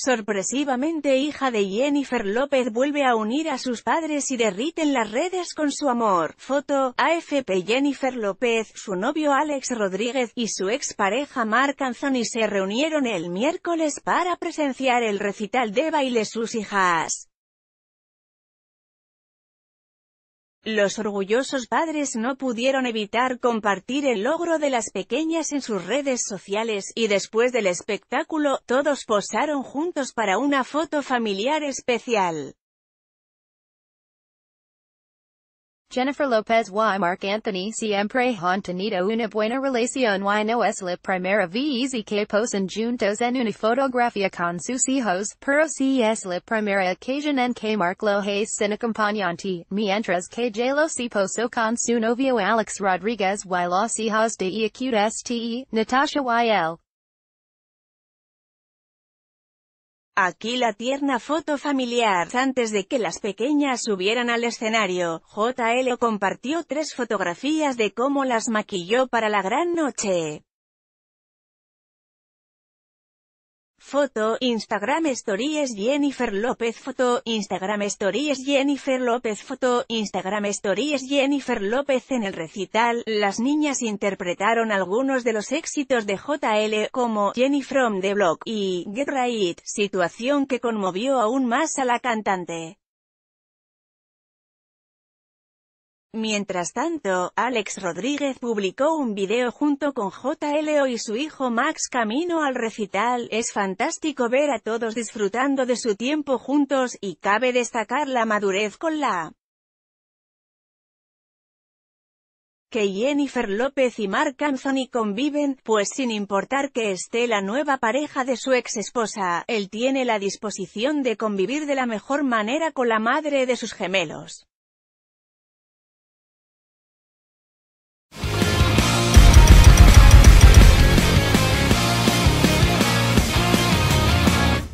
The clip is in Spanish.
Sorpresivamente hija de Jennifer López vuelve a unir a sus padres y derriten las redes con su amor. Foto, AFP Jennifer López, su novio Alex Rodríguez y su pareja Mark Anthony se reunieron el miércoles para presenciar el recital de baile sus hijas. Los orgullosos padres no pudieron evitar compartir el logro de las pequeñas en sus redes sociales, y después del espectáculo, todos posaron juntos para una foto familiar especial. Jennifer Lopez y Mark Anthony siempre han tenido una buena relación y no es la primera vez que posen juntos en una fotografía con sus hijos, pero si es la primera ocasión en que Mark lo hace sin acompañante, mientras que J-Lo si posó con su novio Alex Rodriguez y los hijos de Equdste, Natasha YL. Aquí la tierna foto familiar. Antes de que las pequeñas subieran al escenario, JL compartió tres fotografías de cómo las maquilló para la gran noche. Foto, Instagram Stories Jennifer López Foto, Instagram Stories Jennifer López Foto, Instagram Stories Jennifer López En el recital, las niñas interpretaron algunos de los éxitos de JL, como Jenny from the Block y Get Right, situación que conmovió aún más a la cantante. Mientras tanto, Alex Rodríguez publicó un video junto con JLO y su hijo Max camino al recital, es fantástico ver a todos disfrutando de su tiempo juntos, y cabe destacar la madurez con la que Jennifer López y Mark Anthony conviven, pues sin importar que esté la nueva pareja de su ex esposa, él tiene la disposición de convivir de la mejor manera con la madre de sus gemelos.